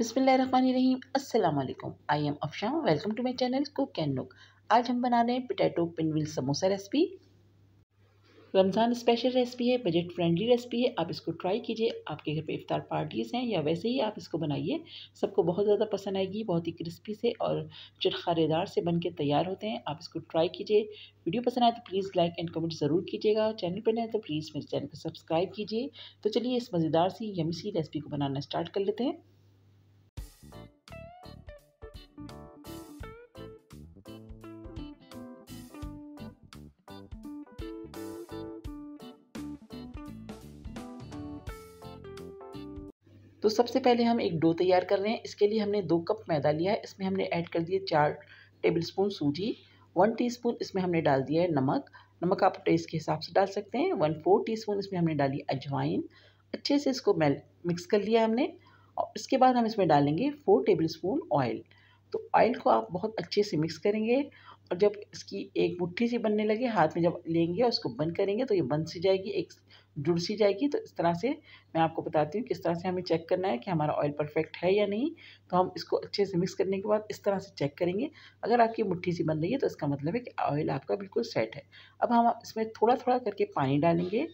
बिसमीम असलकम I am Afsha welcome to my channel cook and nook आज हम बना रहे हैं potato pinwheel samosa recipe Ramzan special recipe है बजट फ्रेंडली रेसिपी है आप इसको ट्राई कीजिए आपके घर पे इफ्तार पार्टीज़ हैं या वैसे ही आप इसको बनाइए सबको बहुत ज़्यादा पसंद आएगी बहुत ही क्रिस्पी से और चटखारेदार से बन के तैयार होते हैं आप इसको ट्राई कीजिए वीडियो पसंद आए तो प्लीज़ लाइक एंड कमेंट ज़रूर कीजिएगा चैनल पर नए तो प्लीज़ मेरे चैनल को सब्सक्राइब कीजिए तो चलिए इस मज़ेदार सी यमी सी रेसिपी को बनाना स्टार्ट कर लेते हैं तो सबसे पहले हम एक डो तैयार कर रहे हैं इसके लिए हमने दो कप मैदा लिया है इसमें हमने ऐड कर दिए चार टेबलस्पून सूजी वन टीस्पून इसमें हमने डाल दिया है नमक नमक आप टेस्ट के हिसाब से डाल सकते हैं वन फोर टी इसमें हमने डाली अजवाइन अच्छे से इसको मिक्स कर लिया हमने और इसके बाद हम इसमें डालेंगे फोर टेबल स्पून ऑयल तो ऑयल को आप बहुत अच्छे से मिक्स करेंगे और जब इसकी एक मुट्ठी सी बनने लगे हाथ में जब लेंगे और उसको बंद करेंगे तो ये बंद सी जाएगी एक जुड़ सी जाएगी तो इस तरह से मैं आपको बताती हूँ किस तरह से हमें चेक करना है कि हमारा ऑयल परफेक्ट है या नहीं तो हम इसको अच्छे से मिक्स करने के बाद इस तरह से चेक करेंगे अगर आपकी मुट्ठी सी बन रही है तो इसका मतलब है कि ऑयल आपका बिल्कुल सेट है अब हम इसमें थोड़ा थोड़ा करके पानी डालेंगे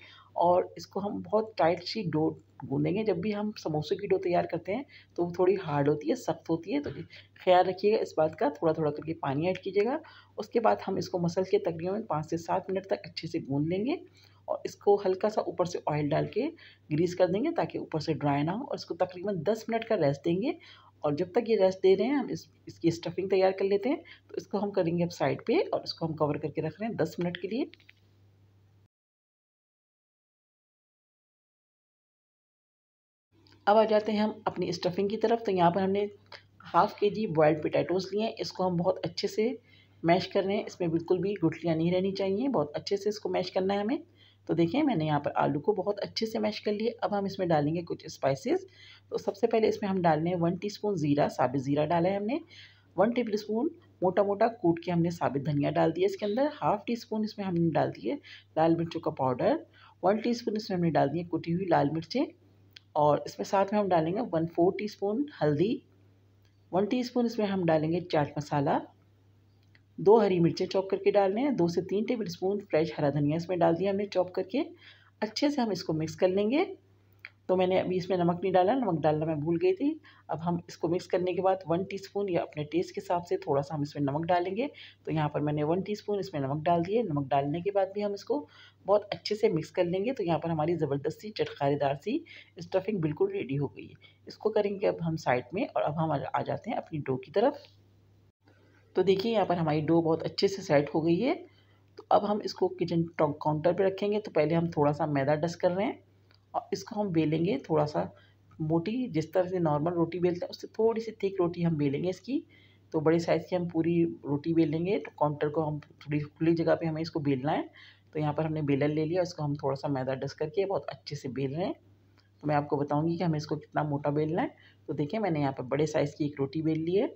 और इसको हम बहुत टाइट सी डो गूँधेंगे जब भी हम समोसे की डो तैयार करते हैं तो वो थोड़ी हार्ड होती है सख्त होती है तो ख्याल रखिएगा इस बात का थोड़ा थोड़ा करके पानी ऐड कीजिएगा उसके बाद हम इसको मसल के तकरीबन पाँच से सात मिनट तक अच्छे से गूँध लेंगे और इसको हल्का सा ऊपर से ऑयल डाल के ग्रीस कर देंगे ताकि ऊपर से ड्राई ना हो और इसको तकरीबन दस मिनट का रेस्ट देंगे और जब तक ये रेस्ट दे रहे हैं हम इस इसकी स्टफिंग तैयार कर लेते हैं तो इसको हम करेंगे अब साइड पे और इसको हम कवर करके रख रहे हैं दस मिनट के लिए अब आ जाते हैं हम अपनी स्टफिंग की तरफ तो यहाँ पर हमने हाफ़ के जी बॉयल्ड पोटैटोज़ लिए हैं इसको हम बहुत अच्छे से मैश कर रहे हैं इसमें बिल्कुल भी गुठलियाँ नहीं रहनी चाहिए बहुत अच्छे से इसको मैश करना है हमें तो देखिए मैंने यहाँ पर आलू को बहुत अच्छे से मैश कर लिए अब हम इसमें डालेंगे कुछ स्पाइसेस तो सबसे पहले इसमें हम डालने हैं वन टीस्पून ज़ीरा साबित ज़ीरा डाला है हमने वन टेबल स्पून मोटा मोटा कूट के हमने साबित धनिया डाल दिया इसके अंदर हाफ टी स्पून इसमें हमने डाल दिए लाल मिर्चों का पाउडर वन टी स्पून इसमें हमने डाल दिए कुटी हुई लाल मिर्चें और इसमें साथ में हम डालेंगे वन फोर टी स्पून हल्दी वन टी स्पून इसमें हम डालेंगे चाट मसाला दो हरी मिर्चें चॉप करके डालने हैं दो से तीन टेबल स्पून फ्रेश हरा धनिया इसमें डाल दिया हमने चॉप करके अच्छे से हम इसको मिक्स कर लेंगे तो मैंने अभी इसमें नमक नहीं डाला नमक डालना मैं भूल गई थी अब हम इसको मिक्स करने के बाद वन टीस्पून या अपने टेस्ट के हिसाब से थोड़ा सा हम इसमें नमक डालेंगे तो यहाँ पर मैंने वन टीस्पून इसमें नमक डाल दिए नमक डालने के बाद भी हम इसको बहुत अच्छे से मिक्स कर लेंगे तो यहाँ पर हमारी ज़बरदस्ती चटकारीदार सी स्टफिंग बिल्कुल रेडी हो गई है इसको करेंगे अब हम साइड में और अब हम आ जाते हैं अपनी डो की तरफ तो देखिए यहाँ पर हमारी डो बहुत अच्छे से सेट हो गई है तो अब हम इसको किचन काउंटर पर रखेंगे तो पहले हम थोड़ा सा मैदा डस्ट कर रहे हैं और इसको हम बेलेंगे थोड़ा सा मोटी जिस तरह से नॉर्मल रोटी बेलते हैं उससे थोड़ी सी थिक रोटी हम बेलेंगे इसकी तो बड़े साइज़ की हम पूरी रोटी बेलेंगे तो काउंटर को हम थोड़ी खुली जगह पे हमें इसको बेलना है तो यहाँ पर हमने बेलन ले लिया उसको हम थोड़ा सा मैदा डस करके बहुत अच्छे से बेल रहे हैं तो मैं आपको बताऊँगी कि हमें इसको कितना मोटा बेलना है तो देखिए मैंने यहाँ पर बड़े साइज़ की एक रोटी बेल ली है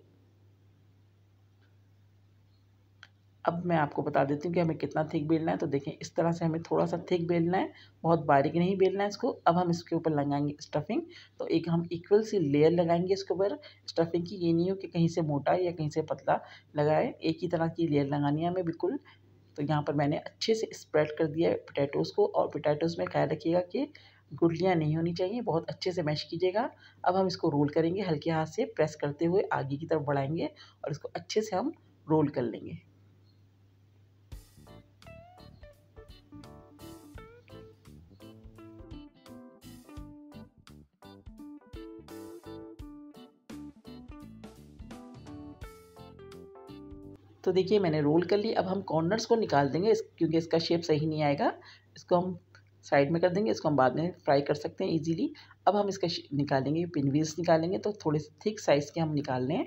अब मैं आपको बता देती हूँ कि हमें कितना थिक बेलना है तो देखें इस तरह से हमें थोड़ा सा थिक बेलना है बहुत बारीक नहीं बेलना है इसको अब हम इसके ऊपर लगाएंगे स्टफिंग तो एक हम इक्वल सी लेयर लगाएंगे इसके ऊपर स्टफिंग की ये नहीं हो कि कहीं से मोटा या कहीं से पतला लगाए एक ही तरह की लेयर लगानी है हमें बिल्कुल तो यहाँ पर मैंने अच्छे से स्प्रेड कर दिया है पोटैटोज़ को और पोटैटोज़ में ख्याल रखिएगा कि गुटलियाँ नहीं होनी चाहिए बहुत अच्छे से मैश कीजिएगा अब हम इसको रोल करेंगे हल्के हाथ से प्रेस करते हुए आगे की तरफ बढ़ाएंगे और इसको अच्छे से हम रोल कर लेंगे तो देखिए मैंने रोल कर ली अब हम कॉर्नर्स को निकाल देंगे इस, क्योंकि इसका शेप सही नहीं आएगा इसको हम साइड में कर देंगे इसको हम बाद में फ्राई कर सकते हैं इजीली अब हम इसका निकालेंगे पिनवील्स निकालेंगे तो थोड़े से थिक साइज़ के हम निकाल लें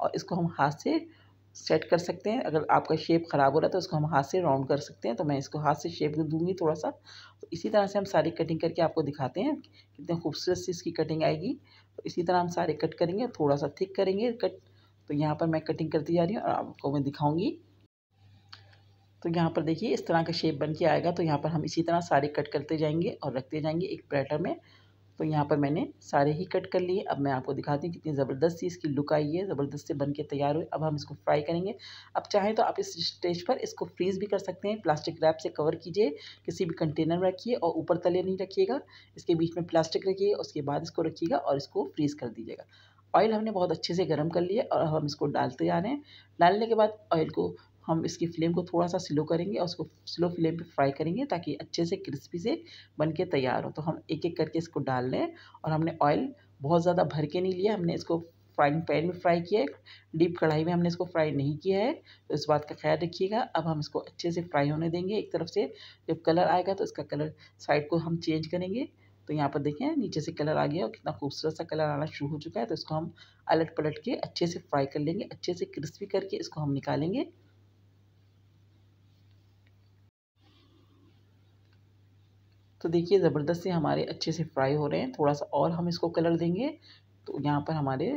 और इसको हम हाथ से सेट कर सकते हैं अगर आपका शेप ख़राब हो रहा है तो इसको हम हाथ से राउंड कर सकते हैं तो मैं इसको हाथ से शेप दूंगी थोड़ा सा तो इसी तरह से हम सारी कटिंग करके आपको दिखाते हैं कितने खूबसूरत सी इसकी कटिंग आएगी तो इसी तरह हम सारे कट करेंगे थोड़ा सा थिक करेंगे कट तो यहाँ पर मैं कटिंग करती जा रही हूँ और आपको मैं दिखाऊंगी तो यहाँ पर देखिए इस तरह का शेप बन के आएगा तो यहाँ पर हम इसी तरह सारे कट करते जाएंगे और रखते जाएंगे एक प्लेटर में तो यहाँ पर मैंने सारे ही कट कर लिए अब मैं आपको दिखाती हूँ कितनी ज़बरदस्त सी इसकी लुक आई है ज़बरदस्त से बन के तैयार हुई अब हम इसको फ्राई करेंगे अब चाहें तो आप इस स्टेज पर इसको फ्रीज़ भी कर सकते हैं प्लास्टिक रैप से कवर कीजिए किसी भी कंटेनर में रखिए और ऊपर तले नहीं रखिएगा इसके बीच में प्लास्टिक रखिए उसके बाद इसको रखिएगा और इसको फ्रीज़ कर दीजिएगा ऑयल हमने बहुत अच्छे से गर्म कर लिया और हम इसको डालते जा रहे हैं डालने के बाद ऑयल को हम इसकी फ्लेम को थोड़ा सा स्लो करेंगे और उसको स्लो फ्लेम पे फ्राई करेंगे ताकि अच्छे से क्रिस्पी से बन के तैयार हो तो हम एक एक करके इसको डाल लें और हमने ऑयल बहुत ज़्यादा भर के नहीं लिया हमने इसको फ्राइंग पैन में फ्राई किया है डीप कढ़ाई में हमने इसको फ्राई नहीं किया है तो इस बात का ख्याल रखिएगा अब हम इसको अच्छे से फ्राई होने देंगे एक तरफ से जब कलर आएगा तो इसका कलर साइड को हम चेंज करेंगे तो यहाँ पर देखें नीचे से कलर आ गया और कितना खूबसूरत सा कलर आना शुरू हो चुका है तो इसको हम अलट पलट के अच्छे से फ्राई कर लेंगे अच्छे से क्रिस्पी करके इसको हम निकालेंगे तो देखिए ज़बरदस्त से हमारे अच्छे से फ्राई हो रहे हैं थोड़ा सा और हम इसको कलर देंगे तो यहाँ पर हमारे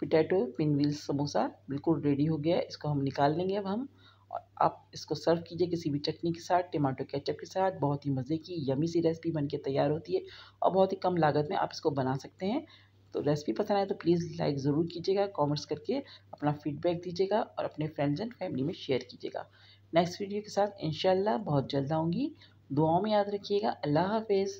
पिटैटो पिनवील समोसा बिल्कुल रेडी हो गया है इसको हम निकाल लेंगे अब हम और आप इसको सर्व कीजिए किसी भी चटनी के साथ टमाटो केचप के साथ बहुत ही मज़े की यमी सी रेसिपी के तैयार होती है और बहुत ही कम लागत में आप इसको बना सकते हैं तो रेसिपी पसंद आए तो प्लीज़ लाइक ज़रूर कीजिएगा कॉमेंट्स करके अपना फीडबैक दीजिएगा और अपने फ्रेंड्स एंड फैमिली में शेयर कीजिएगा नेक्स्ट वीडियो के साथ इन बहुत जल्द आऊँगी दुआओं में याद रखिएगा अल्लाह हाफिज़